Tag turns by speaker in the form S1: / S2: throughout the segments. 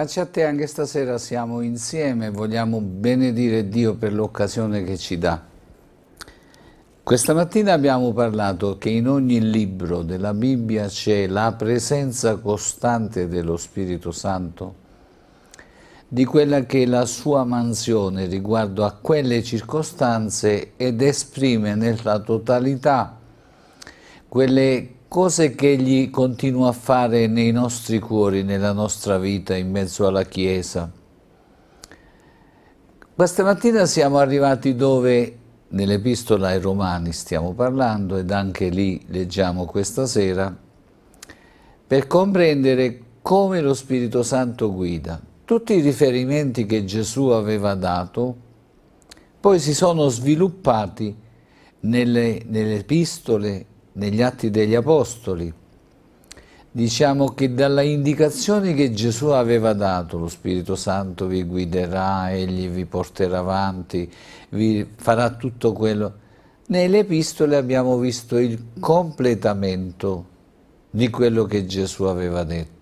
S1: Pace a te, anche stasera siamo insieme, vogliamo benedire Dio per l'occasione che ci dà. Questa mattina abbiamo parlato che in ogni libro della Bibbia c'è la presenza costante dello Spirito Santo, di quella che è la sua mansione riguardo a quelle circostanze ed esprime nella totalità quelle cose che egli continua a fare nei nostri cuori, nella nostra vita, in mezzo alla Chiesa. Questa mattina siamo arrivati dove nell'Epistola ai Romani stiamo parlando ed anche lì leggiamo questa sera, per comprendere come lo Spirito Santo guida. Tutti i riferimenti che Gesù aveva dato poi si sono sviluppati nelle, nelle epistole negli Atti degli Apostoli, diciamo che dalla indicazione che Gesù aveva dato, lo Spirito Santo vi guiderà, Egli vi porterà avanti, vi farà tutto quello. Nelle epistole abbiamo visto il completamento di quello che Gesù aveva detto.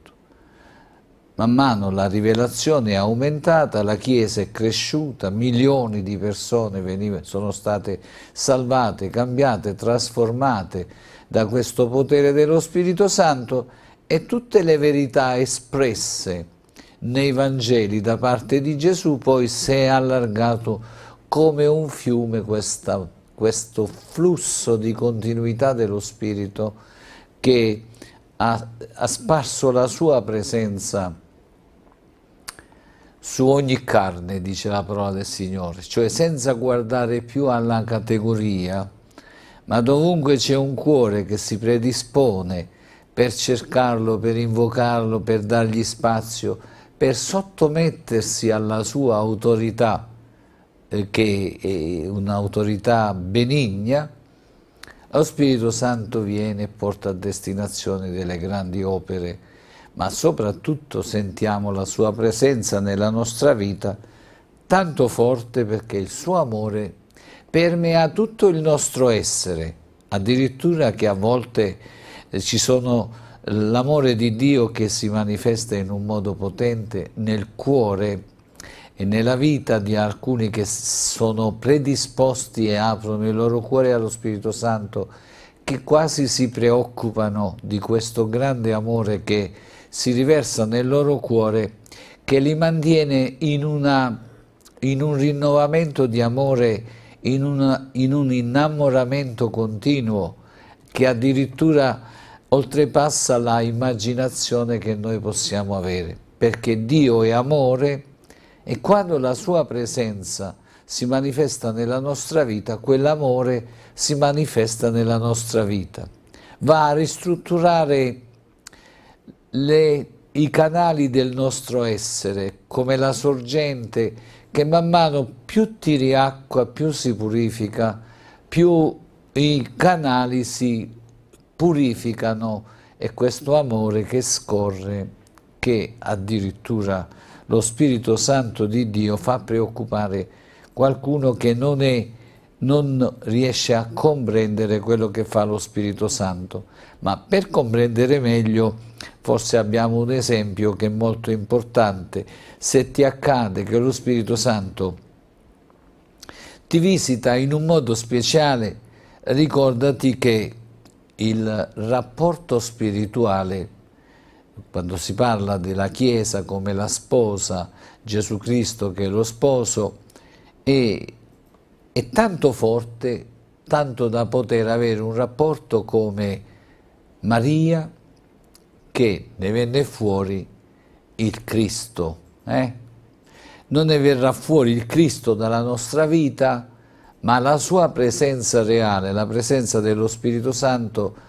S1: Man mano la rivelazione è aumentata, la Chiesa è cresciuta, milioni di persone veniva, sono state salvate, cambiate, trasformate da questo potere dello Spirito Santo e tutte le verità espresse nei Vangeli da parte di Gesù poi si è allargato come un fiume questa, questo flusso di continuità dello Spirito che ha, ha sparso la sua presenza su ogni carne, dice la parola del Signore, cioè senza guardare più alla categoria, ma dovunque c'è un cuore che si predispone per cercarlo, per invocarlo, per dargli spazio, per sottomettersi alla sua autorità, eh, che è un'autorità benigna, lo Spirito Santo viene e porta a destinazione delle grandi opere ma soprattutto sentiamo la sua presenza nella nostra vita tanto forte perché il suo amore permea tutto il nostro essere, addirittura che a volte eh, ci sono l'amore di Dio che si manifesta in un modo potente nel cuore e nella vita di alcuni che sono predisposti e aprono il loro cuore allo Spirito Santo, che quasi si preoccupano di questo grande amore che si riversa nel loro cuore che li mantiene in, una, in un rinnovamento di amore, in, una, in un innamoramento continuo che addirittura oltrepassa la immaginazione che noi possiamo avere, perché Dio è amore e quando la sua presenza si manifesta nella nostra vita, quell'amore si manifesta nella nostra vita. Va a ristrutturare le, i canali del nostro essere, come la sorgente che man mano più tiri acqua, più si purifica, più i canali si purificano e questo amore che scorre, che addirittura lo Spirito Santo di Dio fa preoccupare qualcuno che non è non riesce a comprendere quello che fa lo Spirito Santo, ma per comprendere meglio forse abbiamo un esempio che è molto importante. Se ti accade che lo Spirito Santo ti visita in un modo speciale, ricordati che il rapporto spirituale, quando si parla della Chiesa come la sposa, Gesù Cristo che è lo sposo, e è tanto forte, tanto da poter avere un rapporto come Maria che ne venne fuori il Cristo. Eh? Non ne verrà fuori il Cristo dalla nostra vita, ma la sua presenza reale, la presenza dello Spirito Santo,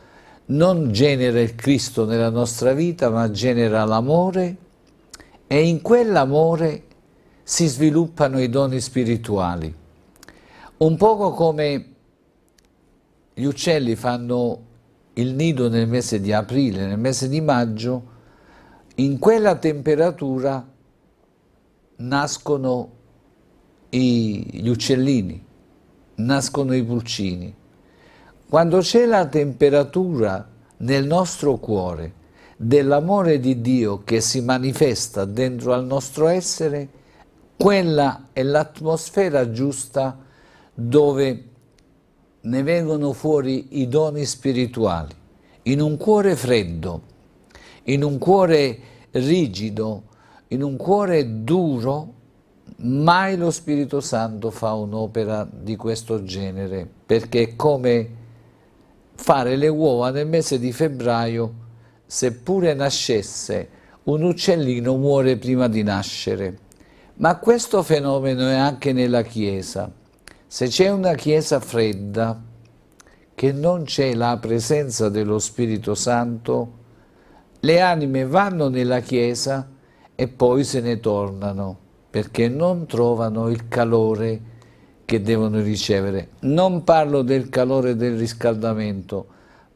S1: non genera il Cristo nella nostra vita, ma genera l'amore e in quell'amore si sviluppano i doni spirituali. Un poco come gli uccelli fanno il nido nel mese di aprile, nel mese di maggio, in quella temperatura nascono i, gli uccellini, nascono i pulcini. Quando c'è la temperatura nel nostro cuore dell'amore di Dio che si manifesta dentro al nostro essere, quella è l'atmosfera giusta dove ne vengono fuori i doni spirituali, in un cuore freddo, in un cuore rigido, in un cuore duro, mai lo Spirito Santo fa un'opera di questo genere, perché è come fare le uova nel mese di febbraio, seppure nascesse, un uccellino muore prima di nascere. Ma questo fenomeno è anche nella Chiesa. Se c'è una Chiesa fredda, che non c'è la presenza dello Spirito Santo, le anime vanno nella Chiesa e poi se ne tornano, perché non trovano il calore che devono ricevere. Non parlo del calore del riscaldamento,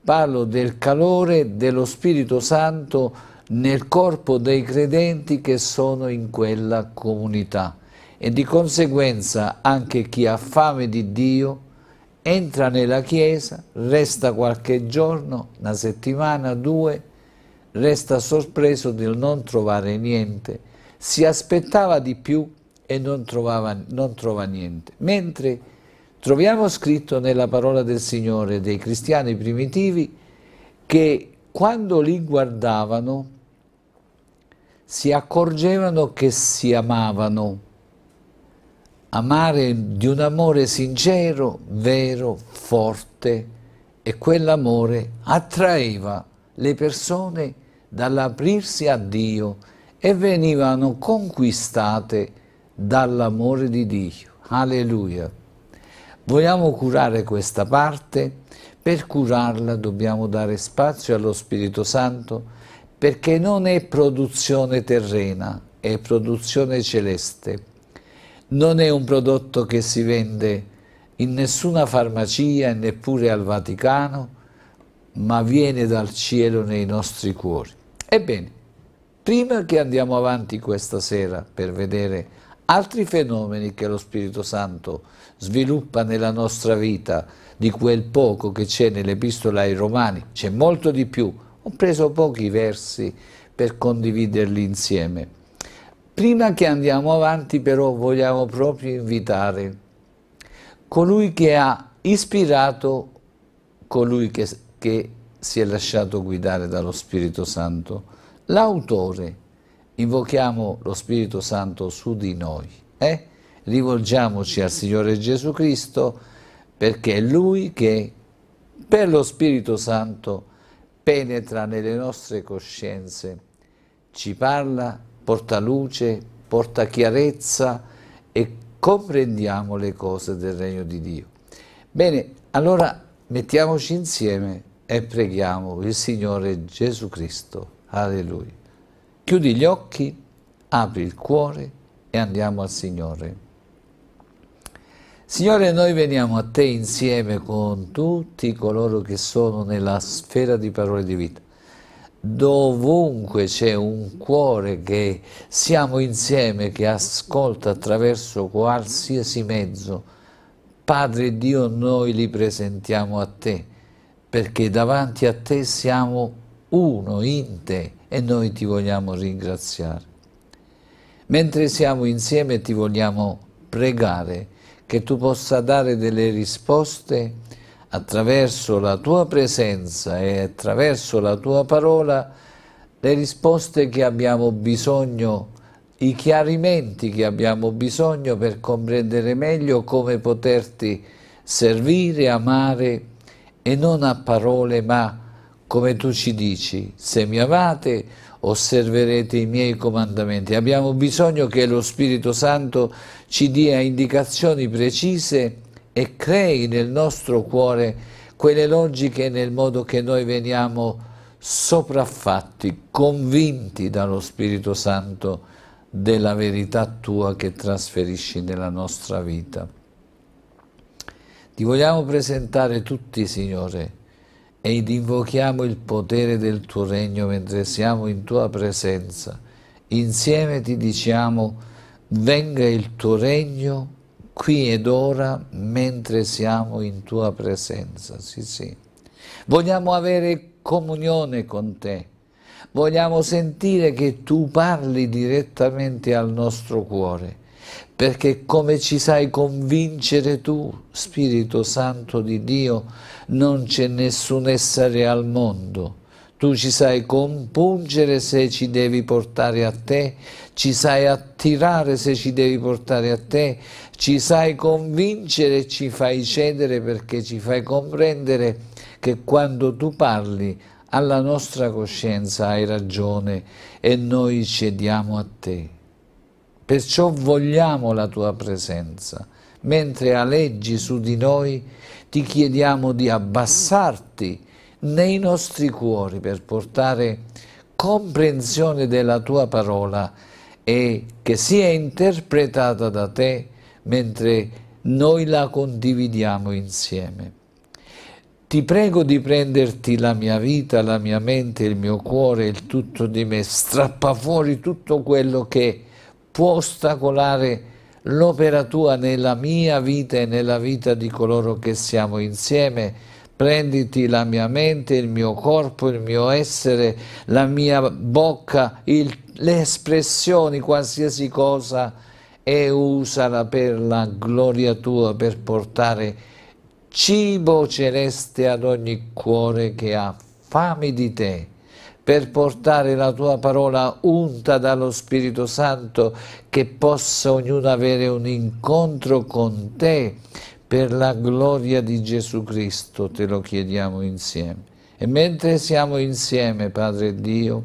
S1: parlo del calore dello Spirito Santo nel corpo dei credenti che sono in quella comunità e di conseguenza anche chi ha fame di Dio entra nella chiesa, resta qualche giorno, una settimana, due, resta sorpreso del non trovare niente, si aspettava di più e non, trovava, non trova niente. Mentre troviamo scritto nella parola del Signore dei cristiani primitivi che quando li guardavano si accorgevano che si amavano, amare di un amore sincero, vero, forte e quell'amore attraeva le persone dall'aprirsi a Dio e venivano conquistate dall'amore di Dio. Alleluia. Vogliamo curare questa parte? Per curarla dobbiamo dare spazio allo Spirito Santo perché non è produzione terrena, è produzione celeste non è un prodotto che si vende in nessuna farmacia e neppure al Vaticano, ma viene dal cielo nei nostri cuori. Ebbene, prima che andiamo avanti questa sera per vedere altri fenomeni che lo Spirito Santo sviluppa nella nostra vita, di quel poco che c'è nell'Epistola ai Romani, c'è molto di più, ho preso pochi versi per condividerli insieme. Prima che andiamo avanti però vogliamo proprio invitare colui che ha ispirato colui che, che si è lasciato guidare dallo Spirito Santo, l'autore. Invochiamo lo Spirito Santo su di noi. Eh? Rivolgiamoci al Signore Gesù Cristo perché è Lui che per lo Spirito Santo penetra nelle nostre coscienze, ci parla porta luce, porta chiarezza e comprendiamo le cose del regno di Dio. Bene, allora mettiamoci insieme e preghiamo il Signore Gesù Cristo. Alleluia. Chiudi gli occhi, apri il cuore e andiamo al Signore. Signore, noi veniamo a Te insieme con tutti coloro che sono nella sfera di parole di vita dovunque c'è un cuore che siamo insieme, che ascolta attraverso qualsiasi mezzo, Padre Dio noi li presentiamo a te, perché davanti a te siamo uno in te e noi ti vogliamo ringraziare. Mentre siamo insieme ti vogliamo pregare che tu possa dare delle risposte attraverso la tua presenza e attraverso la tua parola le risposte che abbiamo bisogno, i chiarimenti che abbiamo bisogno per comprendere meglio come poterti servire, amare e non a parole ma come tu ci dici, se mi amate osserverete i miei comandamenti. Abbiamo bisogno che lo Spirito Santo ci dia indicazioni precise e crei nel nostro cuore quelle logiche nel modo che noi veniamo sopraffatti, convinti dallo Spirito Santo della verità tua che trasferisci nella nostra vita. Ti vogliamo presentare tutti, Signore, ed invochiamo il potere del tuo regno mentre siamo in tua presenza. Insieme ti diciamo, venga il tuo regno qui ed ora mentre siamo in tua presenza. Sì, sì. Vogliamo avere comunione con te. Vogliamo sentire che tu parli direttamente al nostro cuore, perché come ci sai convincere tu, Spirito Santo di Dio, non c'è nessun essere al mondo tu ci sai compungere se ci devi portare a te, ci sai attirare se ci devi portare a te, ci sai convincere e ci fai cedere perché ci fai comprendere che quando tu parli alla nostra coscienza hai ragione e noi cediamo a te. Perciò vogliamo la tua presenza, mentre aleggi su di noi ti chiediamo di abbassarti, nei nostri cuori per portare comprensione della tua parola e che sia interpretata da te mentre noi la condividiamo insieme. Ti prego di prenderti la mia vita, la mia mente, il mio cuore, il tutto di me, strappa fuori tutto quello che può ostacolare l'opera tua nella mia vita e nella vita di coloro che siamo insieme prenditi la mia mente, il mio corpo, il mio essere, la mia bocca, il, le espressioni, qualsiasi cosa e usala per la gloria tua, per portare cibo celeste ad ogni cuore che ha fame di te per portare la tua parola unta dallo Spirito Santo, che possa ognuno avere un incontro con te, per la gloria di Gesù Cristo te lo chiediamo insieme. E mentre siamo insieme, Padre Dio,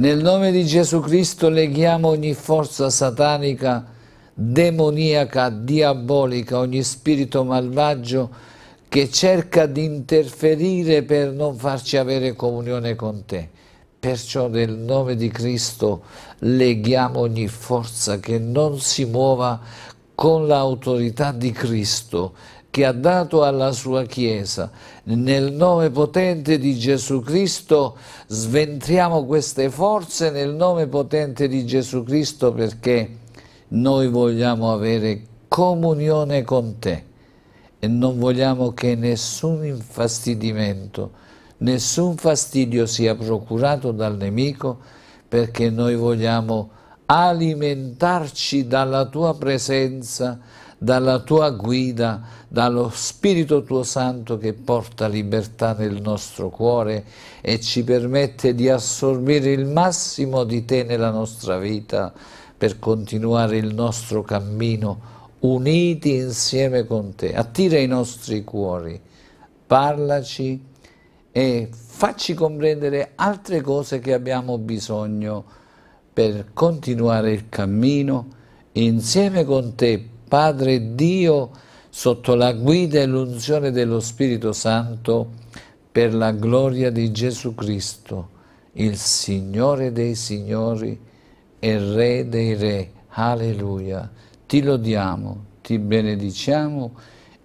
S1: nel nome di Gesù Cristo leghiamo ogni forza satanica, demoniaca, diabolica, ogni spirito malvagio che cerca di interferire per non farci avere comunione con te. Perciò nel nome di Cristo leghiamo ogni forza che non si muova con l'autorità di Cristo che ha dato alla sua Chiesa. Nel nome potente di Gesù Cristo sventriamo queste forze nel nome potente di Gesù Cristo perché noi vogliamo avere comunione con te e non vogliamo che nessun infastidimento, nessun fastidio sia procurato dal nemico perché noi vogliamo alimentarci dalla tua presenza, dalla tua guida, dallo Spirito tuo Santo che porta libertà nel nostro cuore e ci permette di assorbire il massimo di te nella nostra vita per continuare il nostro cammino uniti insieme con te. Attira i nostri cuori, parlaci e facci comprendere altre cose che abbiamo bisogno per continuare il cammino insieme con te, Padre Dio, sotto la guida e l'unzione dello Spirito Santo, per la gloria di Gesù Cristo, il Signore dei Signori e Re dei Re. Alleluia. Ti lodiamo, ti benediciamo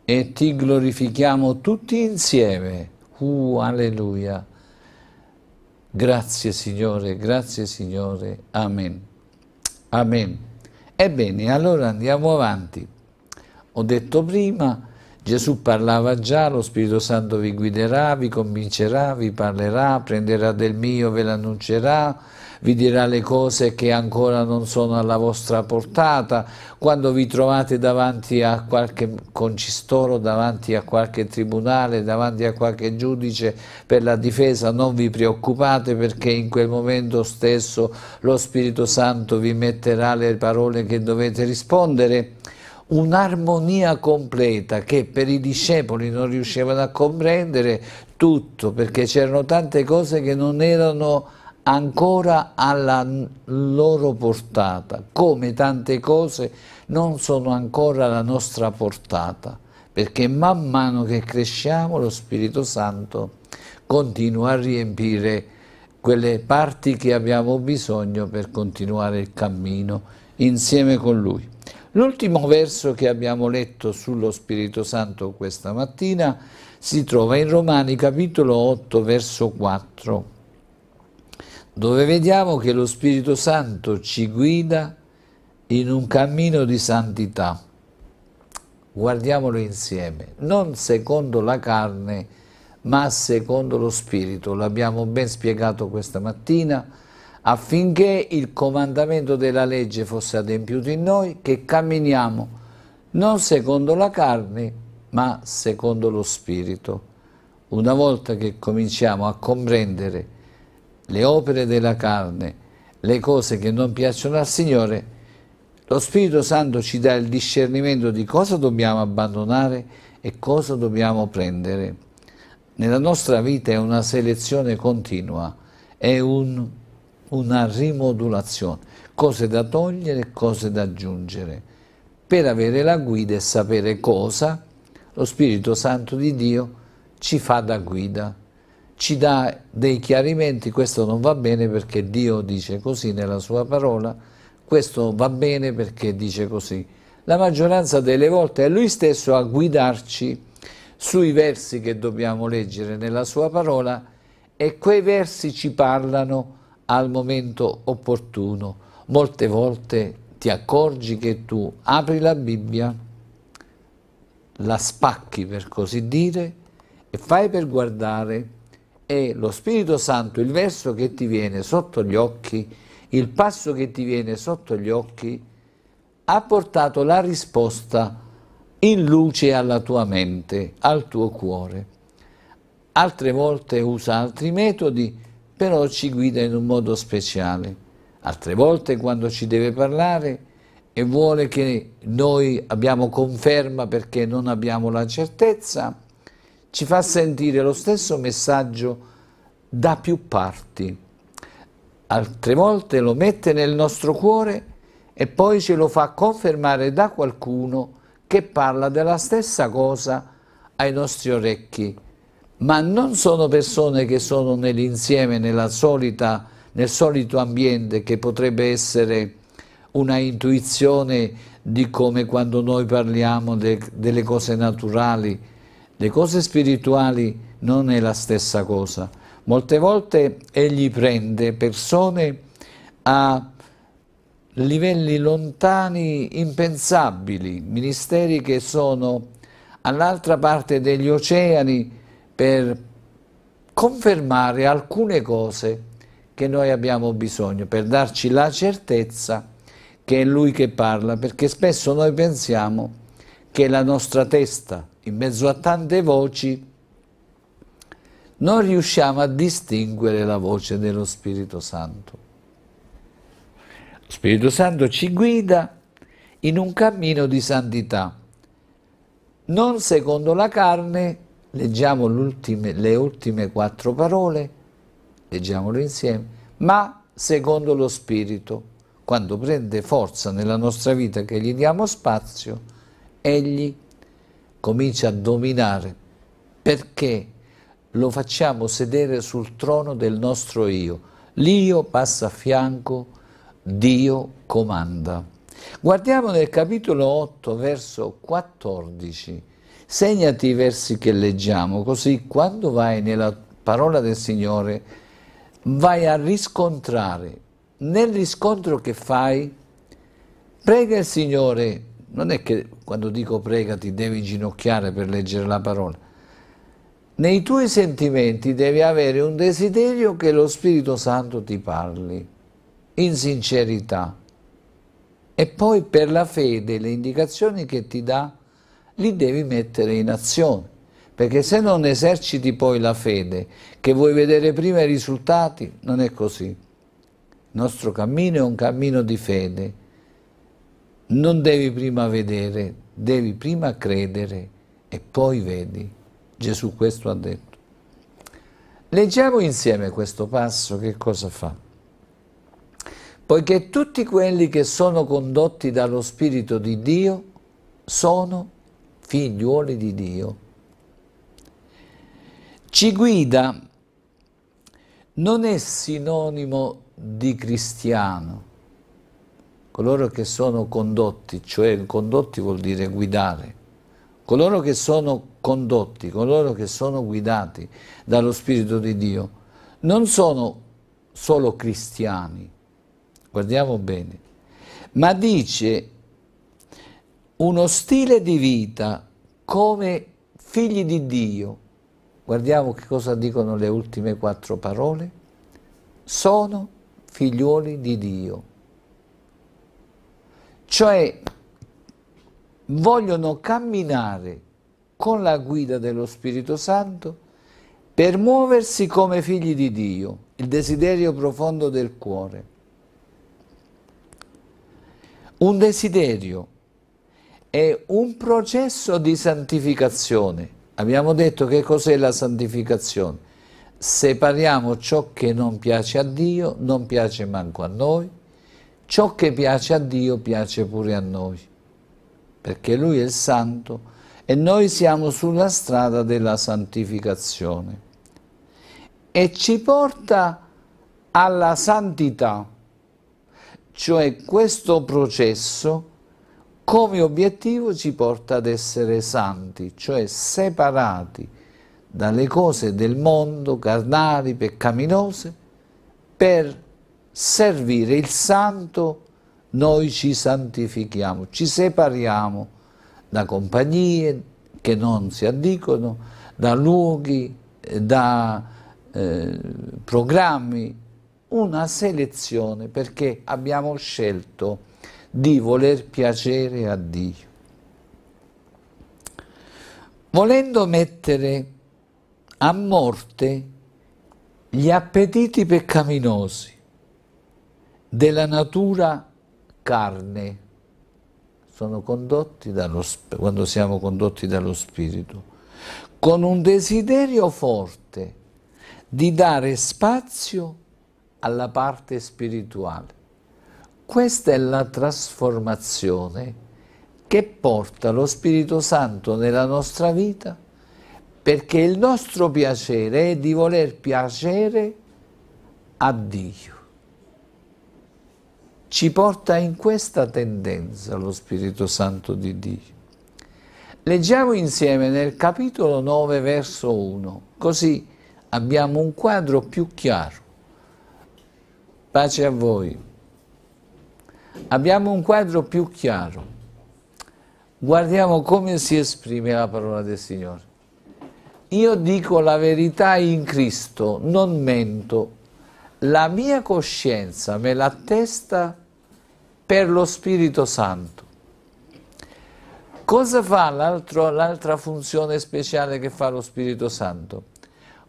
S1: e ti glorifichiamo tutti insieme. Uh, alleluia. Grazie Signore, grazie Signore. Amen. Amen. Ebbene, allora andiamo avanti. Ho detto prima, Gesù parlava già, lo Spirito Santo vi guiderà, vi convincerà, vi parlerà, prenderà del mio, ve l'annuncerà, vi dirà le cose che ancora non sono alla vostra portata, quando vi trovate davanti a qualche concistoro, davanti a qualche tribunale, davanti a qualche giudice per la difesa, non vi preoccupate perché in quel momento stesso lo Spirito Santo vi metterà le parole che dovete rispondere un'armonia completa che per i discepoli non riuscivano a comprendere tutto, perché c'erano tante cose che non erano ancora alla loro portata, come tante cose non sono ancora alla nostra portata, perché man mano che cresciamo lo Spirito Santo continua a riempire quelle parti che abbiamo bisogno per continuare il cammino insieme con Lui. L'ultimo verso che abbiamo letto sullo Spirito Santo questa mattina si trova in Romani capitolo 8 verso 4 dove vediamo che lo Spirito Santo ci guida in un cammino di santità. Guardiamolo insieme, non secondo la carne, ma secondo lo Spirito. L'abbiamo ben spiegato questa mattina, affinché il comandamento della legge fosse adempiuto in noi, che camminiamo non secondo la carne, ma secondo lo Spirito. Una volta che cominciamo a comprendere le opere della carne, le cose che non piacciono al Signore, lo Spirito Santo ci dà il discernimento di cosa dobbiamo abbandonare e cosa dobbiamo prendere. Nella nostra vita è una selezione continua, è un, una rimodulazione, cose da togliere e cose da aggiungere. Per avere la guida e sapere cosa, lo Spirito Santo di Dio ci fa da guida ci dà dei chiarimenti, questo non va bene perché Dio dice così nella sua parola, questo va bene perché dice così. La maggioranza delle volte è lui stesso a guidarci sui versi che dobbiamo leggere nella sua parola e quei versi ci parlano al momento opportuno. Molte volte ti accorgi che tu apri la Bibbia, la spacchi per così dire e fai per guardare è lo Spirito Santo il verso che ti viene sotto gli occhi, il passo che ti viene sotto gli occhi, ha portato la risposta in luce alla tua mente, al tuo cuore. Altre volte usa altri metodi, però ci guida in un modo speciale. Altre volte quando ci deve parlare e vuole che noi abbiamo conferma perché non abbiamo la certezza, ci fa sentire lo stesso messaggio da più parti. Altre volte lo mette nel nostro cuore e poi ce lo fa confermare da qualcuno che parla della stessa cosa ai nostri orecchi, ma non sono persone che sono nell'insieme, nel solito ambiente che potrebbe essere una intuizione di come quando noi parliamo de, delle cose naturali, le cose spirituali non è la stessa cosa. Molte volte egli prende persone a livelli lontani, impensabili, ministeri che sono all'altra parte degli oceani per confermare alcune cose che noi abbiamo bisogno, per darci la certezza che è Lui che parla, perché spesso noi pensiamo che la nostra testa in mezzo a tante voci, non riusciamo a distinguere la voce dello Spirito Santo. Lo Spirito Santo ci guida in un cammino di santità, non secondo la carne, leggiamo ultime, le ultime quattro parole, leggiamolo insieme, ma secondo lo Spirito. Quando prende forza nella nostra vita che gli diamo spazio, egli comincia a dominare perché lo facciamo sedere sul trono del nostro io. L'io passa a fianco, Dio comanda. Guardiamo nel capitolo 8, verso 14. Segnati i versi che leggiamo, così quando vai nella parola del Signore vai a riscontrare. Nel riscontro che fai, prega il Signore non è che quando dico prega ti devi ginocchiare per leggere la parola. Nei tuoi sentimenti devi avere un desiderio che lo Spirito Santo ti parli, in sincerità. E poi per la fede le indicazioni che ti dà li devi mettere in azione, perché se non eserciti poi la fede, che vuoi vedere prima i risultati, non è così. Il nostro cammino è un cammino di fede non devi prima vedere, devi prima credere e poi vedi. Gesù questo ha detto. Leggiamo insieme questo passo che cosa fa. Poiché tutti quelli che sono condotti dallo Spirito di Dio sono figliuoli di Dio. Ci guida non è sinonimo di cristiano, coloro che sono condotti, cioè condotti vuol dire guidare, coloro che sono condotti, coloro che sono guidati dallo Spirito di Dio, non sono solo cristiani, guardiamo bene, ma dice uno stile di vita come figli di Dio. Guardiamo che cosa dicono le ultime quattro parole. Sono figlioli di Dio. Cioè vogliono camminare con la guida dello Spirito Santo per muoversi come figli di Dio, il desiderio profondo del cuore. Un desiderio è un processo di santificazione. Abbiamo detto che cos'è la santificazione. Separiamo ciò che non piace a Dio, non piace manco a noi, ciò che piace a Dio piace pure a noi, perché Lui è il Santo e noi siamo sulla strada della santificazione e ci porta alla santità, cioè questo processo come obiettivo ci porta ad essere santi, cioè separati dalle cose del mondo, carnali, peccaminose, per servire il santo noi ci santifichiamo, ci separiamo da compagnie che non si addicono, da luoghi, eh, da eh, programmi, una selezione perché abbiamo scelto di voler piacere a Dio. Volendo mettere a morte gli appetiti peccaminosi, della natura carne, sono condotti dallo, quando siamo condotti dallo Spirito, con un desiderio forte di dare spazio alla parte spirituale. Questa è la trasformazione che porta lo Spirito Santo nella nostra vita perché il nostro piacere è di voler piacere a Dio ci porta in questa tendenza lo Spirito Santo di Dio. Leggiamo insieme nel capitolo 9, verso 1, così abbiamo un quadro più chiaro. Pace a voi. Abbiamo un quadro più chiaro. Guardiamo come si esprime la parola del Signore. Io dico la verità in Cristo, non mento. La mia coscienza me l'attesta per lo Spirito Santo. Cosa fa l'altra funzione speciale che fa lo Spirito Santo?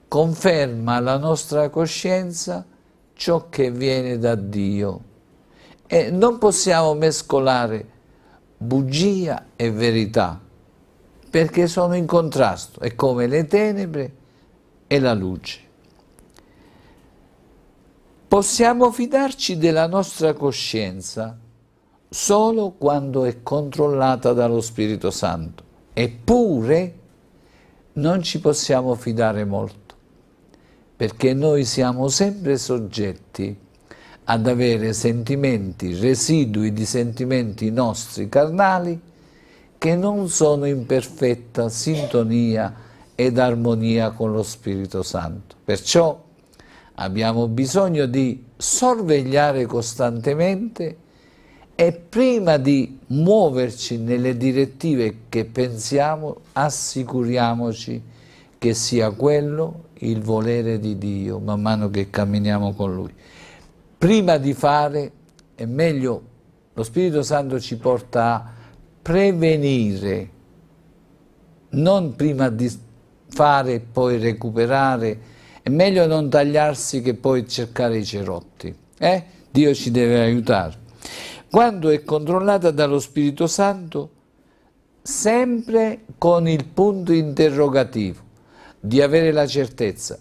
S1: Conferma alla nostra coscienza ciò che viene da Dio. E non possiamo mescolare bugia e verità, perché sono in contrasto, è come le tenebre e la luce. Possiamo fidarci della nostra coscienza solo quando è controllata dallo Spirito Santo. Eppure non ci possiamo fidare molto, perché noi siamo sempre soggetti ad avere sentimenti, residui di sentimenti nostri carnali che non sono in perfetta sintonia ed armonia con lo Spirito Santo. Perciò abbiamo bisogno di sorvegliare costantemente e prima di muoverci nelle direttive che pensiamo, assicuriamoci che sia quello il volere di Dio man mano che camminiamo con Lui. Prima di fare, è meglio, lo Spirito Santo ci porta a prevenire, non prima di fare e poi recuperare, è meglio non tagliarsi che poi cercare i cerotti. Eh? Dio ci deve aiutare quando è controllata dallo Spirito Santo, sempre con il punto interrogativo di avere la certezza.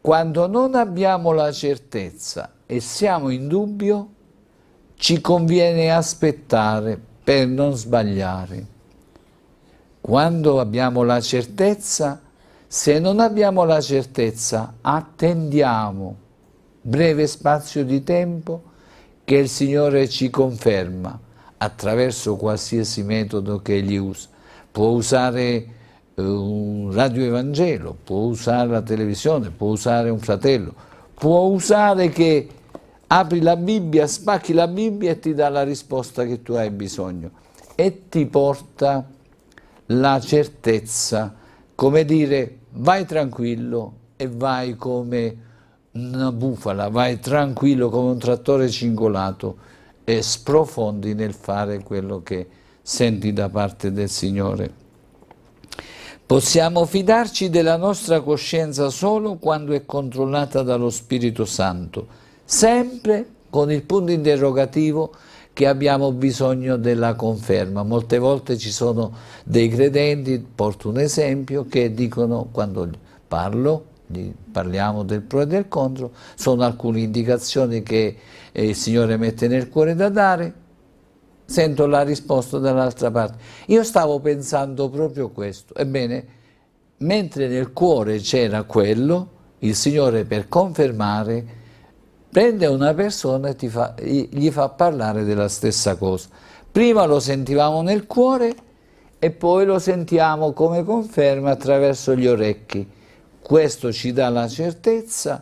S1: Quando non abbiamo la certezza e siamo in dubbio, ci conviene aspettare per non sbagliare. Quando abbiamo la certezza, se non abbiamo la certezza, attendiamo breve spazio di tempo che il Signore ci conferma attraverso qualsiasi metodo che Egli usa. Può usare eh, un radioevangelo, può usare la televisione, può usare un fratello, può usare che apri la Bibbia, spacchi la Bibbia e ti dà la risposta che tu hai bisogno e ti porta la certezza, come dire vai tranquillo e vai come una bufala, vai tranquillo come un trattore cingolato e sprofondi nel fare quello che senti da parte del Signore. Possiamo fidarci della nostra coscienza solo quando è controllata dallo Spirito Santo, sempre con il punto interrogativo che abbiamo bisogno della conferma. Molte volte ci sono dei credenti, porto un esempio, che dicono quando parlo parliamo del pro e del contro, sono alcune indicazioni che eh, il Signore mette nel cuore da dare, sento la risposta dall'altra parte. Io stavo pensando proprio questo, ebbene, mentre nel cuore c'era quello, il Signore per confermare prende una persona e fa, gli fa parlare della stessa cosa. Prima lo sentivamo nel cuore e poi lo sentiamo come conferma attraverso gli orecchi. Questo ci dà la certezza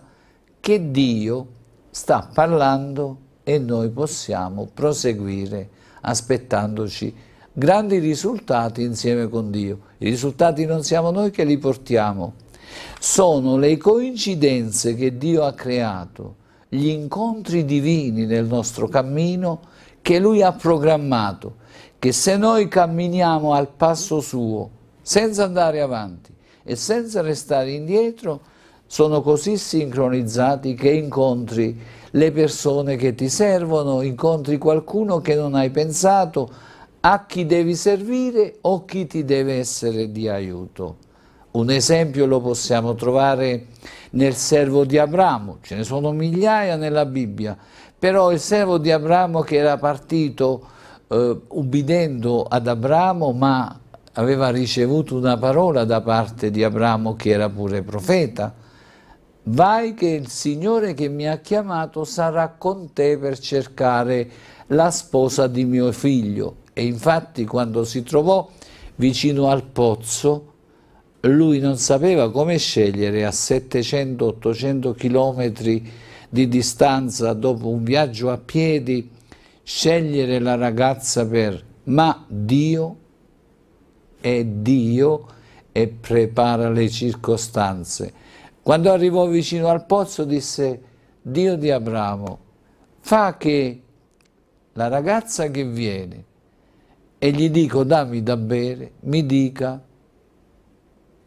S1: che Dio sta parlando e noi possiamo proseguire aspettandoci grandi risultati insieme con Dio. I risultati non siamo noi che li portiamo, sono le coincidenze che Dio ha creato, gli incontri divini nel nostro cammino che Lui ha programmato, che se noi camminiamo al passo suo, senza andare avanti, e senza restare indietro sono così sincronizzati che incontri le persone che ti servono, incontri qualcuno che non hai pensato, a chi devi servire o chi ti deve essere di aiuto. Un esempio lo possiamo trovare nel servo di Abramo, ce ne sono migliaia nella Bibbia, però il servo di Abramo che era partito eh, ubbidendo ad Abramo ma aveva ricevuto una parola da parte di Abramo che era pure profeta. Vai che il Signore che mi ha chiamato sarà con te per cercare la sposa di mio figlio. E infatti quando si trovò vicino al pozzo, lui non sapeva come scegliere a 700-800 chilometri di distanza dopo un viaggio a piedi, scegliere la ragazza per... Ma Dio è Dio e prepara le circostanze. Quando arrivò vicino al pozzo disse, Dio di Abramo, fa che la ragazza che viene e gli dico dammi da bere, mi dica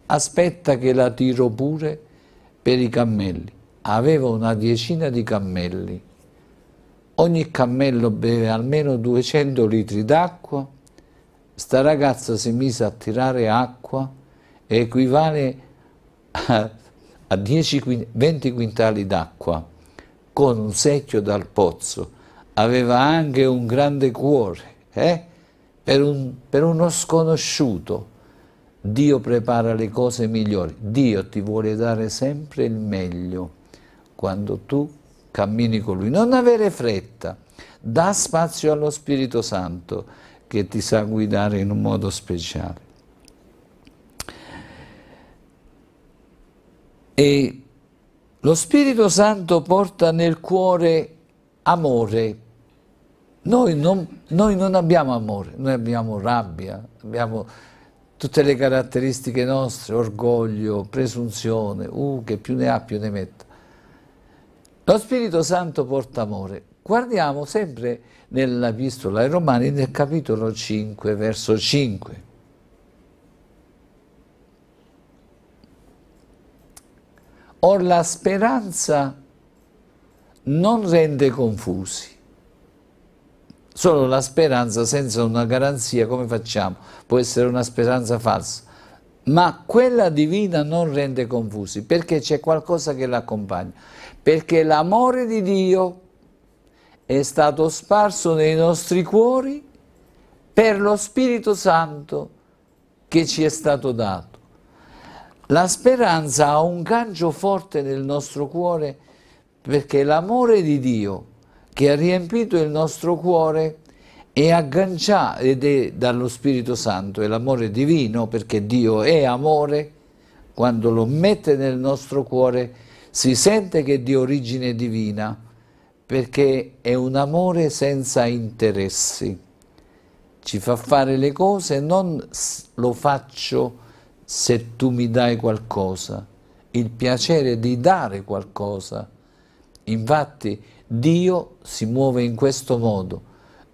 S1: aspetta che la tiro pure per i cammelli. Aveva una diecina di cammelli. Ogni cammello beve almeno 200 litri d'acqua sta ragazza si mise a tirare acqua e equivale a, a 10, 20 quintali d'acqua con un secchio dal pozzo. Aveva anche un grande cuore, eh? per, un, per uno sconosciuto. Dio prepara le cose migliori, Dio ti vuole dare sempre il meglio quando tu cammini con Lui. Non avere fretta, dà spazio allo Spirito Santo che ti sa guidare in un modo speciale. E lo Spirito Santo porta nel cuore amore. Noi non, noi non, abbiamo amore, noi abbiamo rabbia, abbiamo tutte le caratteristiche nostre, orgoglio, presunzione, uh, che più ne ha più ne metta. Lo Spirito Santo porta amore. Guardiamo sempre nella pistola ai Romani nel capitolo 5, verso 5. Or la speranza non rende confusi. Solo la speranza senza una garanzia, come facciamo? Può essere una speranza falsa. Ma quella divina non rende confusi, perché c'è qualcosa che l'accompagna. Perché l'amore di Dio è stato sparso nei nostri cuori per lo Spirito Santo che ci è stato dato. La speranza ha un gancio forte nel nostro cuore perché l'amore di Dio che ha riempito il nostro cuore è agganciato ed è dallo Spirito Santo, è l'amore divino perché Dio è amore, quando lo mette nel nostro cuore si sente che è di origine divina perché è un amore senza interessi. Ci fa fare le cose, non lo faccio se tu mi dai qualcosa, il piacere di dare qualcosa. Infatti Dio si muove in questo modo.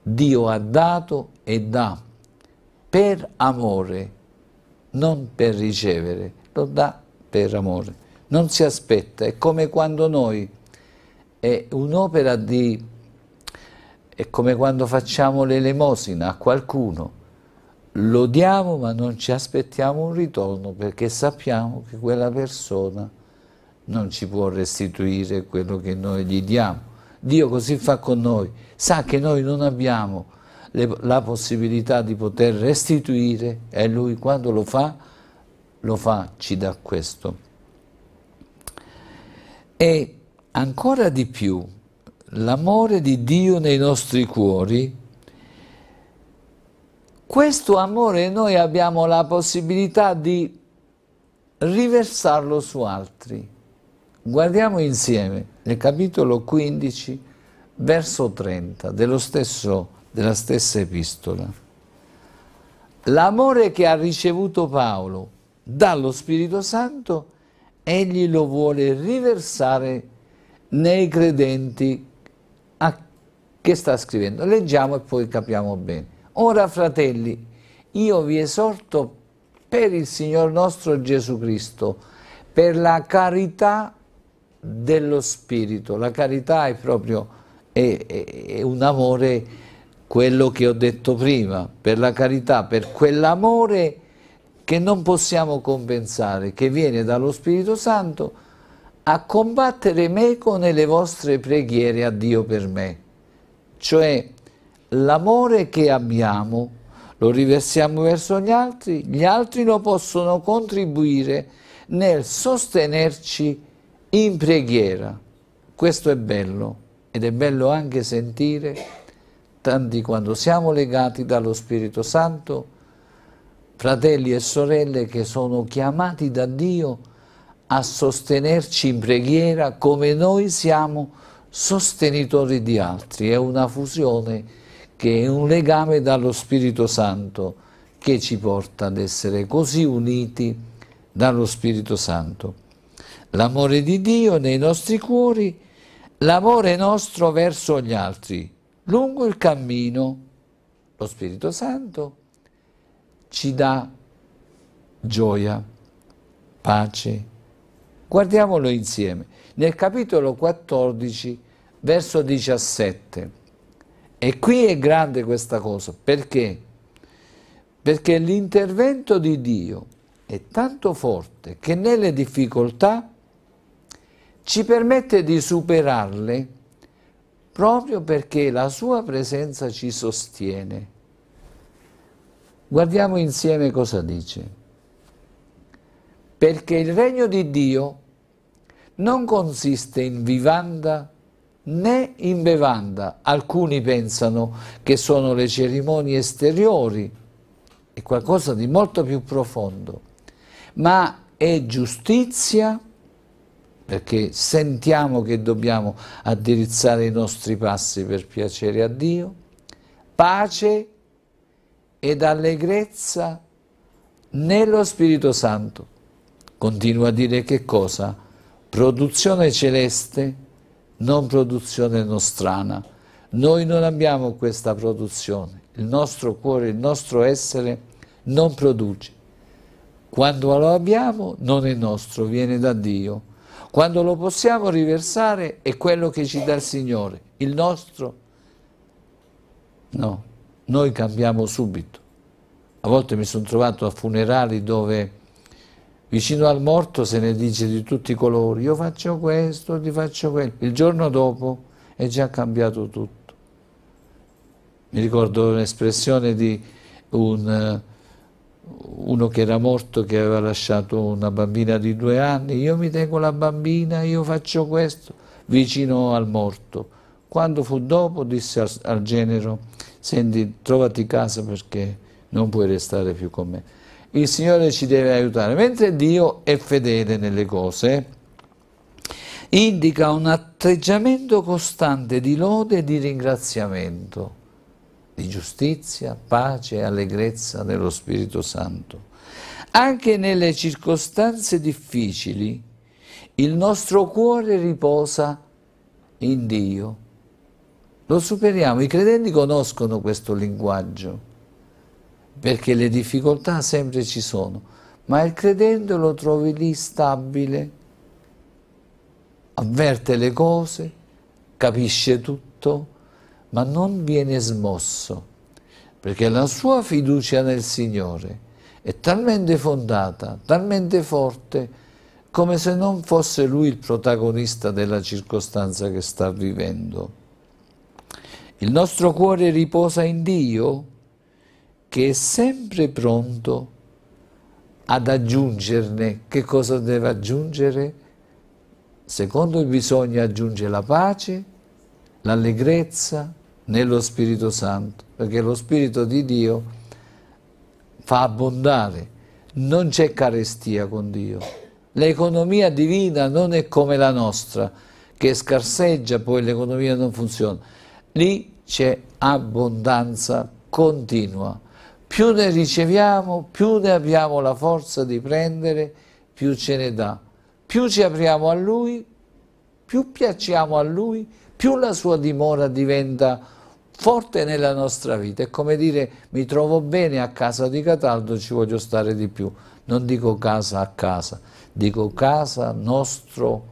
S1: Dio ha dato e dà per amore, non per ricevere, lo dà per amore. Non si aspetta, è come quando noi è un'opera di... è come quando facciamo l'elemosina a qualcuno, lo diamo ma non ci aspettiamo un ritorno perché sappiamo che quella persona non ci può restituire quello che noi gli diamo. Dio così fa con noi, sa che noi non abbiamo le, la possibilità di poter restituire e lui quando lo fa, lo fa, ci dà questo. E ancora di più l'amore di Dio nei nostri cuori, questo amore noi abbiamo la possibilità di riversarlo su altri. Guardiamo insieme nel capitolo 15, verso 30 stesso, della stessa epistola. L'amore che ha ricevuto Paolo dallo Spirito Santo, egli lo vuole riversare su altri nei credenti a che sta scrivendo. Leggiamo e poi capiamo bene. Ora, fratelli, io vi esorto per il Signor nostro Gesù Cristo, per la carità dello Spirito. La carità è proprio è, è, è un amore, quello che ho detto prima, per la carità, per quell'amore che non possiamo compensare, che viene dallo Spirito Santo, a combattere meco nelle vostre preghiere a Dio per me. Cioè, l'amore che abbiamo lo riversiamo verso gli altri, gli altri lo possono contribuire nel sostenerci in preghiera. Questo è bello ed è bello anche sentire tanti quando siamo legati dallo Spirito Santo, fratelli e sorelle che sono chiamati da Dio a sostenerci in preghiera come noi siamo sostenitori di altri. È una fusione che è un legame dallo Spirito Santo che ci porta ad essere così uniti dallo Spirito Santo. L'amore di Dio nei nostri cuori, l'amore nostro verso gli altri, lungo il cammino. Lo Spirito Santo ci dà gioia, pace, Guardiamolo insieme. Nel capitolo 14, verso 17. E qui è grande questa cosa, perché? Perché l'intervento di Dio è tanto forte che nelle difficoltà ci permette di superarle proprio perché la sua presenza ci sostiene. Guardiamo insieme cosa dice. Perché il regno di Dio non consiste in vivanda né in bevanda. Alcuni pensano che sono le cerimonie esteriori, è qualcosa di molto più profondo, ma è giustizia perché sentiamo che dobbiamo addirizzare i nostri passi per piacere a Dio, pace ed allegrezza nello Spirito Santo. Continua a dire che cosa? produzione celeste, non produzione nostrana. Noi non abbiamo questa produzione, il nostro cuore, il nostro essere non produce. Quando lo abbiamo non è nostro, viene da Dio. Quando lo possiamo riversare è quello che ci dà il Signore, il nostro. No, noi cambiamo subito. A volte mi sono trovato a funerali dove Vicino al morto se ne dice di tutti i colori, io faccio questo, ti faccio quello. Il giorno dopo è già cambiato tutto. Mi ricordo un'espressione di un, eh, uno che era morto, che aveva lasciato una bambina di due anni, io mi tengo la bambina, io faccio questo, vicino al morto. Quando fu dopo disse al, al genero, senti, trovati casa perché non puoi restare più con me il Signore ci deve aiutare, mentre Dio è fedele nelle cose, indica un atteggiamento costante di lode e di ringraziamento, di giustizia, pace e allegrezza dello Spirito Santo. Anche nelle circostanze difficili il nostro cuore riposa in Dio. Lo superiamo, i credenti conoscono questo linguaggio perché le difficoltà sempre ci sono, ma il credente lo trovi lì stabile, avverte le cose, capisce tutto, ma non viene smosso, perché la sua fiducia nel Signore è talmente fondata, talmente forte, come se non fosse lui il protagonista della circostanza che sta vivendo. Il nostro cuore riposa in Dio? che è sempre pronto ad aggiungerne. Che cosa deve aggiungere? Secondo il bisogno aggiunge la pace, l'allegrezza nello Spirito Santo, perché lo Spirito di Dio fa abbondare, non c'è carestia con Dio. L'economia divina non è come la nostra, che scarseggia, poi l'economia non funziona. Lì c'è abbondanza continua. Più ne riceviamo, più ne abbiamo la forza di prendere, più ce ne dà. Più ci apriamo a Lui, più piacciamo a Lui, più la sua dimora diventa forte nella nostra vita. È come dire mi trovo bene a casa di Cataldo, ci voglio stare di più. Non dico casa a casa, dico casa nostro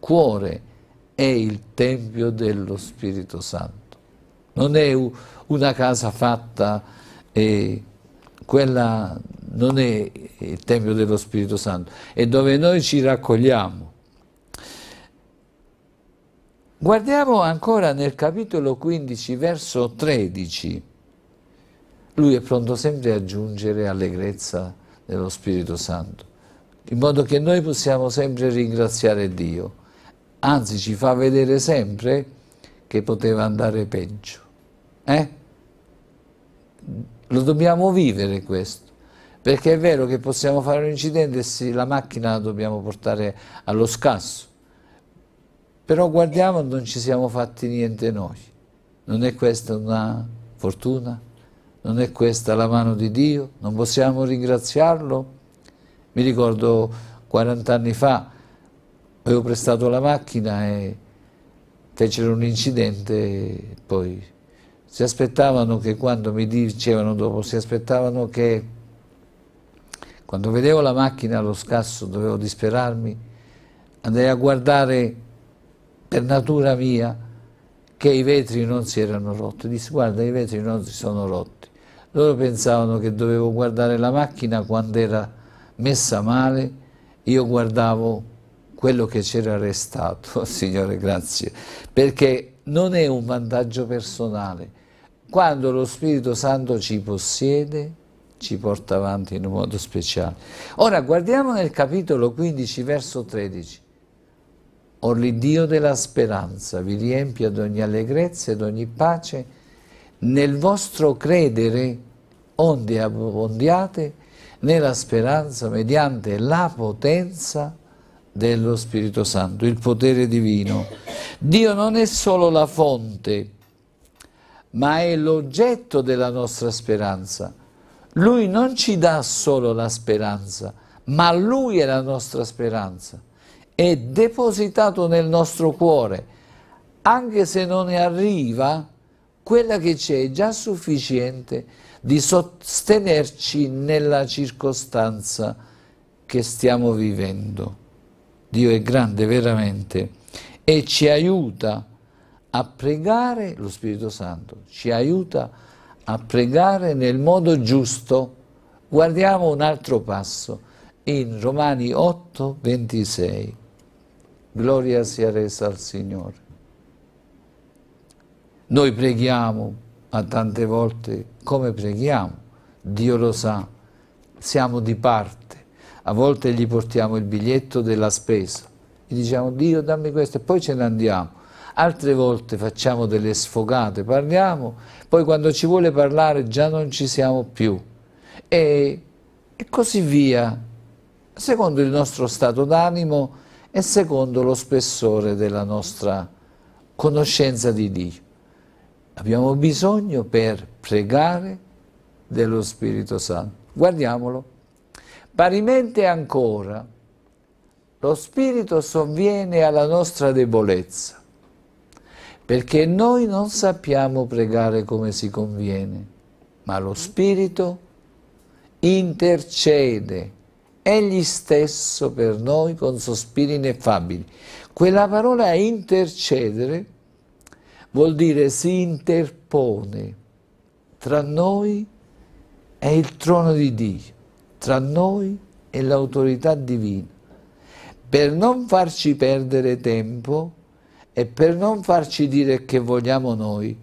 S1: cuore è il Tempio dello Spirito Santo. Non è una casa fatta e quella non è il Tempio dello Spirito Santo, è dove noi ci raccogliamo. Guardiamo ancora nel capitolo 15, verso 13. Lui è pronto sempre a aggiungere allegrezza dello Spirito Santo, in modo che noi possiamo sempre ringraziare Dio. Anzi, ci fa vedere sempre che poteva andare peggio. Eh? Lo dobbiamo vivere questo. Perché è vero che possiamo fare un incidente e sì, la macchina la dobbiamo portare allo scasso. Però guardiamo, non ci siamo fatti niente noi. Non è questa una fortuna? Non è questa la mano di Dio? Non possiamo ringraziarlo? Mi ricordo 40 anni fa avevo prestato la macchina e fecero un incidente e poi si aspettavano che quando mi dicevano dopo, si aspettavano che quando vedevo la macchina allo scasso dovevo disperarmi, andai a guardare per natura mia che i vetri non si erano rotti. Dissi guarda i vetri non si sono rotti. Loro pensavano che dovevo guardare la macchina quando era messa male, io guardavo quello che c'era restato, Signore grazie, perché non è un vantaggio personale, quando lo Spirito Santo ci possiede, ci porta avanti in un modo speciale. Ora guardiamo nel capitolo 15, verso 13. Or l'Iddio della speranza vi riempie di ogni allegrezza ed ogni pace nel vostro credere, onde abbondiate nella speranza mediante la potenza dello Spirito Santo, il potere divino. Dio non è solo la fonte, ma è l'oggetto della nostra speranza. Lui non ci dà solo la speranza, ma Lui è la nostra speranza. È depositato nel nostro cuore. Anche se non ne arriva, quella che c'è è già sufficiente di sostenerci nella circostanza che stiamo vivendo. Dio è grande veramente e ci aiuta a pregare, lo Spirito Santo ci aiuta a pregare nel modo giusto. Guardiamo un altro passo in Romani 8, 26. Gloria sia resa al Signore. Noi preghiamo, ma tante volte come preghiamo? Dio lo sa, siamo di parte. A volte gli portiamo il biglietto della spesa e diciamo Dio dammi questo e poi ce ne andiamo altre volte facciamo delle sfogate, parliamo, poi quando ci vuole parlare già non ci siamo più e, e così via, secondo il nostro stato d'animo e secondo lo spessore della nostra conoscenza di Dio. Abbiamo bisogno per pregare dello Spirito Santo. Guardiamolo. Parimente ancora, lo Spirito sovviene alla nostra debolezza perché noi non sappiamo pregare come si conviene, ma lo Spirito intercede egli stesso per noi con sospiri ineffabili. Quella parola intercedere vuol dire si interpone tra noi e il trono di Dio, tra noi e l'autorità divina, per non farci perdere tempo e per non farci dire che vogliamo noi,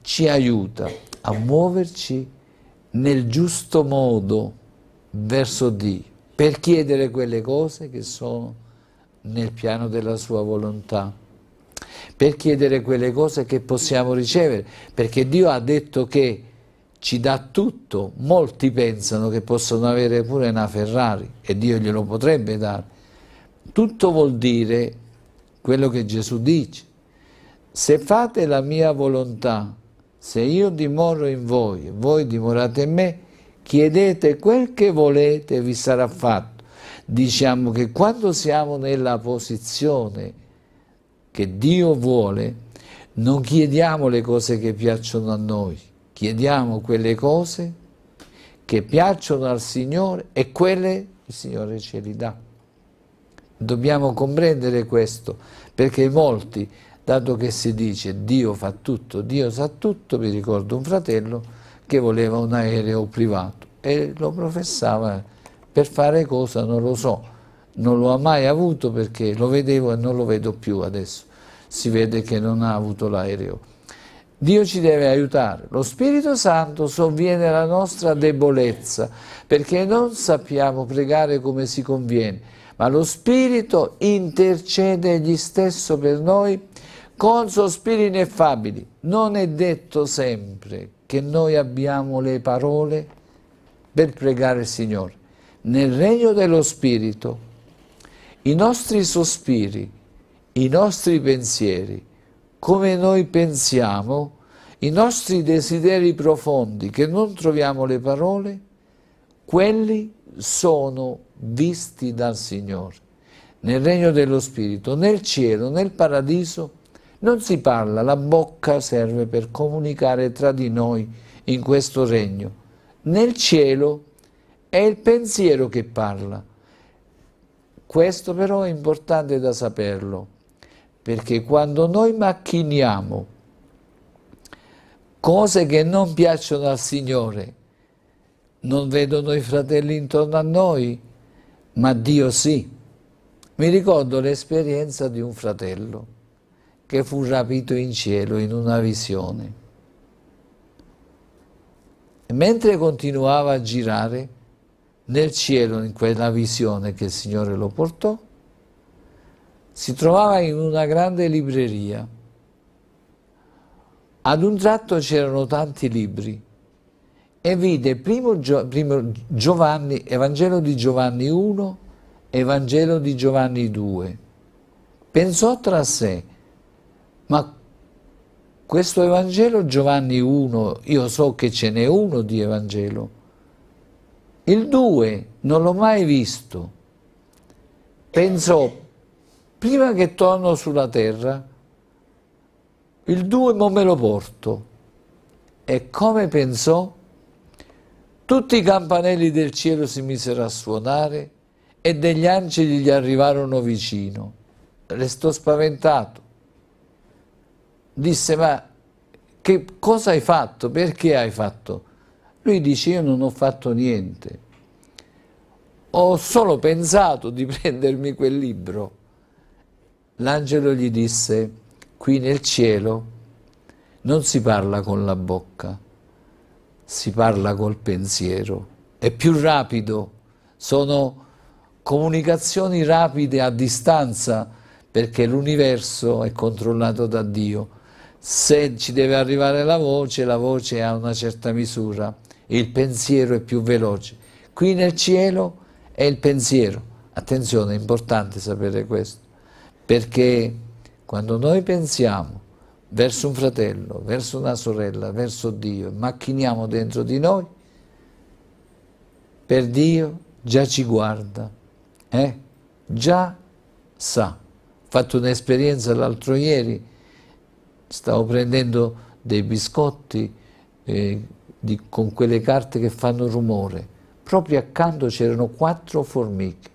S1: ci aiuta a muoverci nel giusto modo verso Dio, per chiedere quelle cose che sono nel piano della sua volontà, per chiedere quelle cose che possiamo ricevere, perché Dio ha detto che ci dà tutto, molti pensano che possono avere pure una Ferrari e Dio glielo potrebbe dare. Tutto vuol dire quello che Gesù dice. Se fate la mia volontà, se io dimoro in voi, voi dimorate in me, chiedete quel che volete vi sarà fatto. Diciamo che quando siamo nella posizione che Dio vuole, non chiediamo le cose che piacciono a noi, chiediamo quelle cose che piacciono al Signore e quelle il Signore ce li dà. Dobbiamo comprendere questo, perché molti, dato che si dice Dio fa tutto, Dio sa tutto, mi ricordo un fratello che voleva un aereo privato e lo professava per fare cosa non lo so, non lo ha mai avuto perché lo vedevo e non lo vedo più adesso, si vede che non ha avuto l'aereo. Dio ci deve aiutare, lo Spirito Santo sovviene alla nostra debolezza perché non sappiamo pregare come si conviene ma lo Spirito intercede egli stesso per noi con sospiri ineffabili. Non è detto sempre che noi abbiamo le parole per pregare il Signore. Nel regno dello Spirito i nostri sospiri, i nostri pensieri, come noi pensiamo, i nostri desideri profondi che non troviamo le parole, quelli sono visti dal Signore. Nel regno dello Spirito, nel cielo, nel paradiso, non si parla, la bocca serve per comunicare tra di noi in questo regno. Nel cielo è il pensiero che parla. Questo però è importante da saperlo, perché quando noi macchiniamo cose che non piacciono al Signore, non vedono i fratelli intorno a noi, ma Dio sì. Mi ricordo l'esperienza di un fratello che fu rapito in cielo in una visione. E mentre continuava a girare nel cielo, in quella visione che il Signore lo portò, si trovava in una grande libreria. Ad un tratto c'erano tanti libri e vide primo, Gio, primo Giovanni, Evangelo di Giovanni 1, Evangelo di Giovanni 2. Pensò tra sé, ma questo Evangelo Giovanni 1, io so che ce n'è uno di Evangelo, il 2 non l'ho mai visto. Pensò, prima che torno sulla terra, il 2 non me lo porto. E come pensò? Tutti i campanelli del cielo si misero a suonare e degli angeli gli arrivarono vicino. Restò spaventato. Disse, ma che cosa hai fatto? Perché hai fatto? Lui dice, io non ho fatto niente. Ho solo pensato di prendermi quel libro. L'angelo gli disse, qui nel cielo non si parla con la bocca si parla col pensiero, è più rapido, sono comunicazioni rapide a distanza perché l'universo è controllato da Dio. Se ci deve arrivare la voce, la voce ha una certa misura, il pensiero è più veloce. Qui nel cielo è il pensiero. Attenzione, è importante sapere questo, perché quando noi pensiamo verso un fratello, verso una sorella, verso Dio, macchiniamo dentro di noi, per Dio già ci guarda, eh? già sa. Ho fatto un'esperienza l'altro ieri, stavo prendendo dei biscotti eh, di, con quelle carte che fanno rumore, proprio accanto c'erano quattro formiche.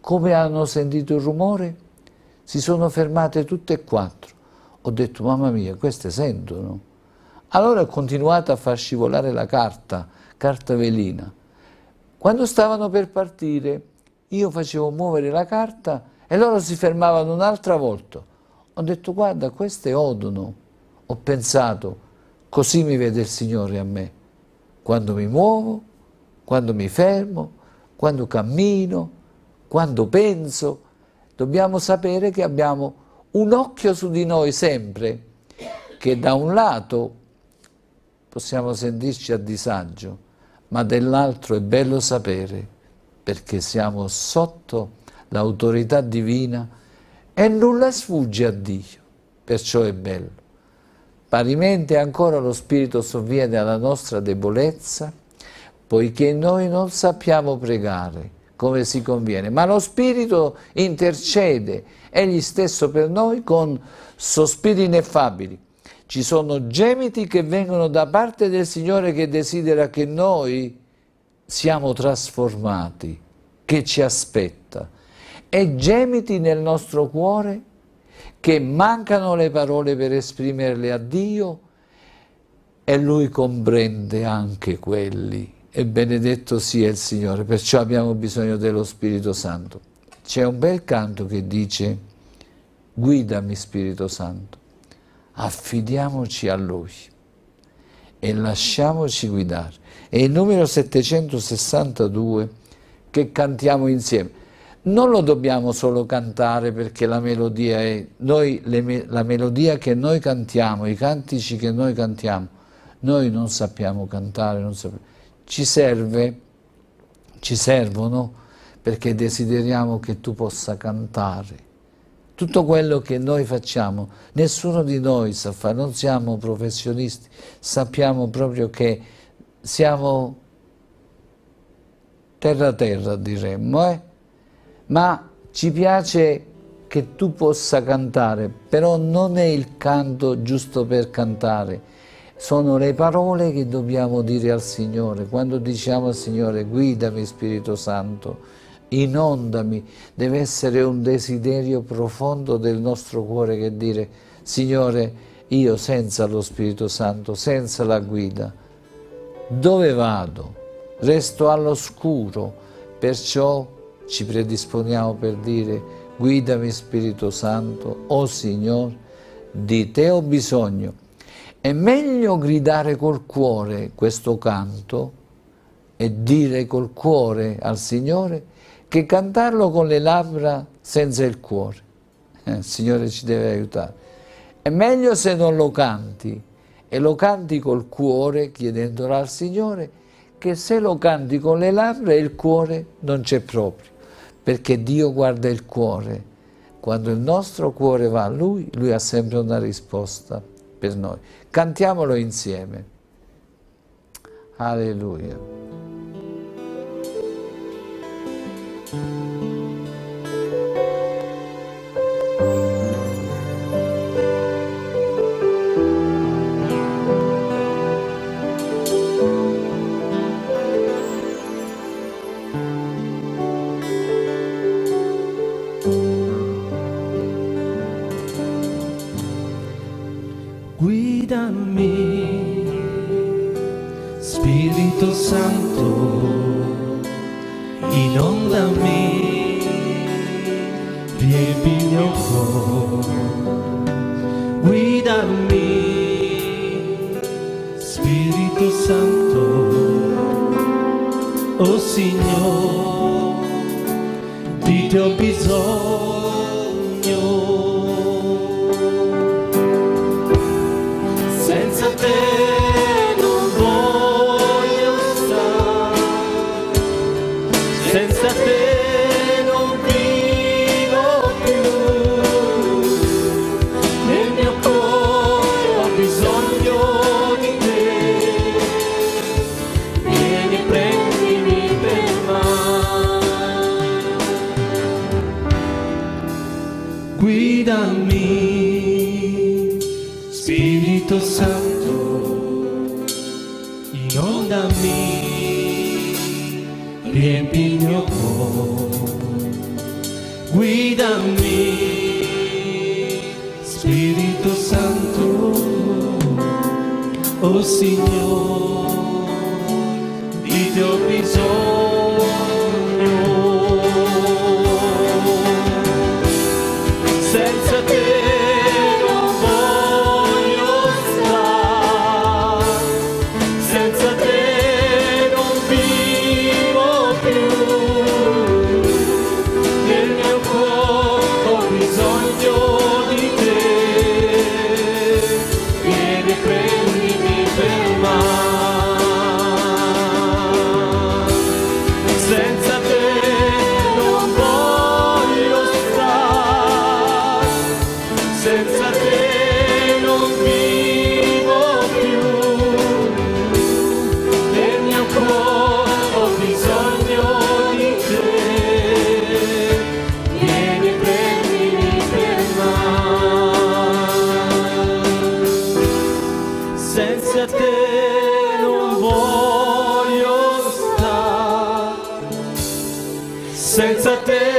S1: Come hanno sentito il rumore? Si sono fermate tutte e quattro ho detto, mamma mia, queste sentono. Allora ho continuato a far scivolare la carta, carta velina. Quando stavano per partire, io facevo muovere la carta e loro si fermavano un'altra volta. Ho detto, guarda, queste odono. Ho pensato, così mi vede il Signore a me. Quando mi muovo, quando mi fermo, quando cammino, quando penso, dobbiamo sapere che abbiamo un occhio su di noi sempre, che da un lato possiamo sentirci a disagio, ma dell'altro è bello sapere perché siamo sotto l'autorità divina e nulla sfugge a Dio, perciò è bello. Parimente ancora lo Spirito sovviene alla nostra debolezza, poiché noi non sappiamo pregare, come si conviene, ma lo Spirito intercede egli stesso per noi con sospiri ineffabili. Ci sono gemiti che vengono da parte del Signore che desidera che noi siamo trasformati, che ci aspetta, e gemiti nel nostro cuore che mancano le parole per esprimerle a Dio e Lui comprende anche quelli e benedetto sia il Signore, perciò abbiamo bisogno dello Spirito Santo. C'è un bel canto che dice, guidami Spirito Santo, affidiamoci a Lui e lasciamoci guidare. È il numero 762 che cantiamo insieme. Non lo dobbiamo solo cantare perché la melodia è, noi, le, la melodia che noi cantiamo, i cantici che noi cantiamo, noi non sappiamo cantare, non sappiamo ci serve, ci servono perché desideriamo che tu possa cantare. Tutto quello che noi facciamo, nessuno di noi sa fare, non siamo professionisti, sappiamo proprio che siamo terra terra diremmo, eh? ma ci piace che tu possa cantare, però non è il canto giusto per cantare, sono le parole che dobbiamo dire al Signore. Quando diciamo al Signore guidami Spirito Santo, inondami, deve essere un desiderio profondo del nostro cuore che dire Signore io senza lo Spirito Santo, senza la guida, dove vado? Resto all'oscuro, perciò ci predisponiamo per dire guidami Spirito Santo, o oh Signore, di te ho bisogno è meglio gridare col cuore questo canto e dire col cuore al Signore che cantarlo con le labbra senza il cuore. Eh, il Signore ci deve aiutare. È meglio se non lo canti e lo canti col cuore chiedendolo al Signore che se lo canti con le labbra il cuore non c'è proprio, perché Dio guarda il cuore. Quando il nostro cuore va a Lui, Lui ha sempre una risposta per noi. Cantiamolo insieme. Alleluia. Spirito Santo, inondami, riempi il mio cuore, guidami, Spirito Santo, oh Signore, di te ho bisogno. senza te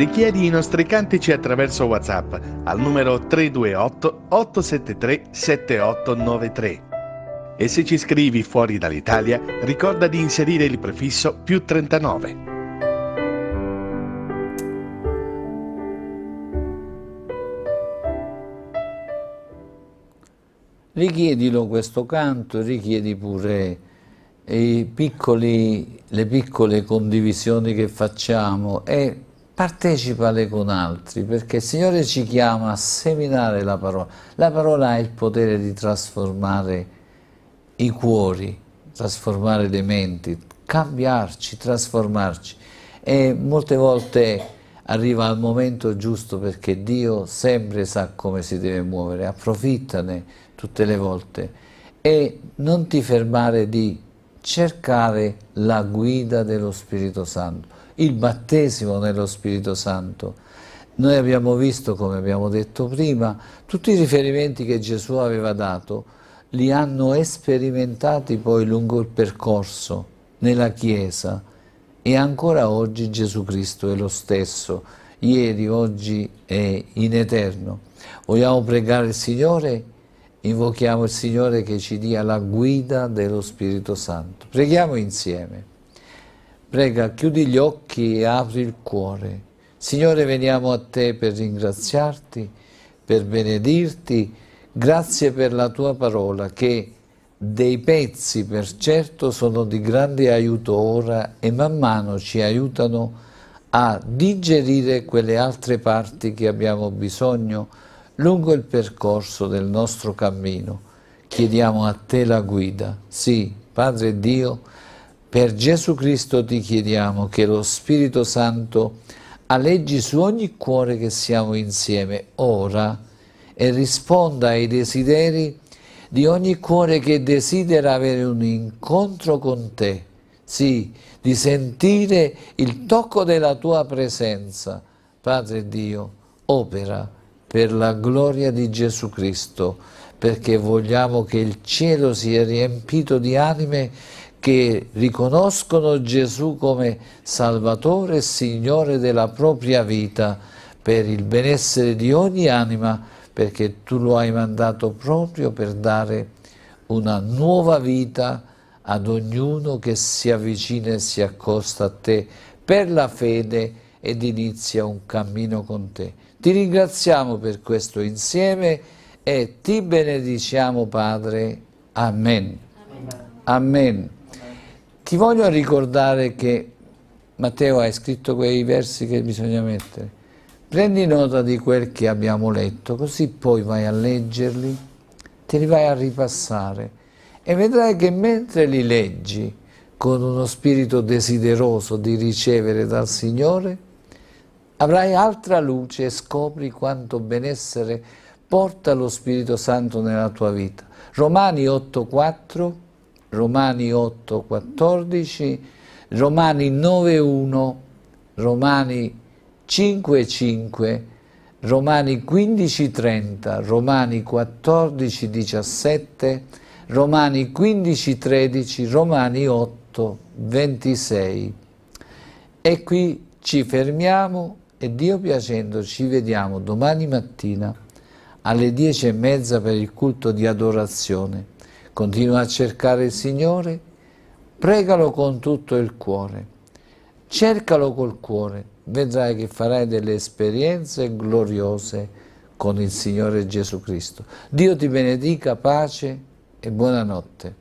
S1: Richiedi i nostri cantici attraverso WhatsApp al numero 328 873 7893. E se ci scrivi fuori dall'Italia, ricorda di inserire il prefisso più 39. richiedilo questo canto, richiedi pure piccoli, le piccole condivisioni che facciamo e partecipale con altri, perché il Signore ci chiama a seminare la parola. La parola ha il potere di trasformare i cuori, trasformare le menti, cambiarci, trasformarci. E molte volte arriva al momento giusto perché Dio sempre sa come si deve muovere, approfittane tutte le volte e non ti fermare di cercare la guida dello Spirito Santo il battesimo nello Spirito Santo. Noi abbiamo visto, come abbiamo detto prima, tutti i riferimenti che Gesù aveva dato, li hanno sperimentati poi lungo il percorso nella Chiesa e ancora oggi Gesù Cristo è lo stesso, ieri, oggi e in eterno. Vogliamo pregare il Signore? Invochiamo il Signore che ci dia la guida dello Spirito Santo. Preghiamo insieme. Prega, chiudi gli occhi e apri il cuore. Signore, veniamo a te per ringraziarti, per benedirti. Grazie per la tua parola che dei pezzi per certo sono di grande aiuto ora e man mano ci aiutano a digerire quelle altre parti che abbiamo bisogno lungo il percorso del nostro cammino. Chiediamo a te la guida. Sì, Padre Dio, per Gesù Cristo ti chiediamo che lo Spirito Santo alleggi su ogni cuore che siamo insieme ora e risponda ai desideri di ogni cuore che desidera avere un incontro con te, sì, di sentire il tocco della tua presenza. Padre Dio, opera per la gloria di Gesù Cristo, perché vogliamo che il cielo sia riempito di anime che riconoscono Gesù come Salvatore e Signore della propria vita per il benessere di ogni anima, perché tu lo hai mandato proprio per dare una nuova vita ad ognuno che si avvicina e si accosta a te per la fede ed inizia un cammino con te. Ti ringraziamo per questo insieme e ti benediciamo Padre. Amen. Amen. Amen. Ti voglio ricordare che Matteo hai scritto quei versi che bisogna mettere. Prendi nota di quel che abbiamo letto, così poi vai a leggerli, te li vai a ripassare e vedrai che mentre li leggi con uno spirito desideroso di ricevere dal Signore, avrai altra luce e scopri quanto benessere porta lo Spirito Santo nella tua vita. Romani 8:4 Romani 8, 14, Romani 9, 1, Romani 5, 5, Romani 15, 30, Romani 14, 17, Romani 15, 13, Romani 8, 26. E qui ci fermiamo e Dio piacendo ci vediamo domani mattina alle dieci e mezza per il culto di adorazione continua a cercare il Signore, pregalo con tutto il cuore, cercalo col cuore, vedrai che farai delle esperienze gloriose con il Signore Gesù Cristo. Dio ti benedica, pace e buonanotte.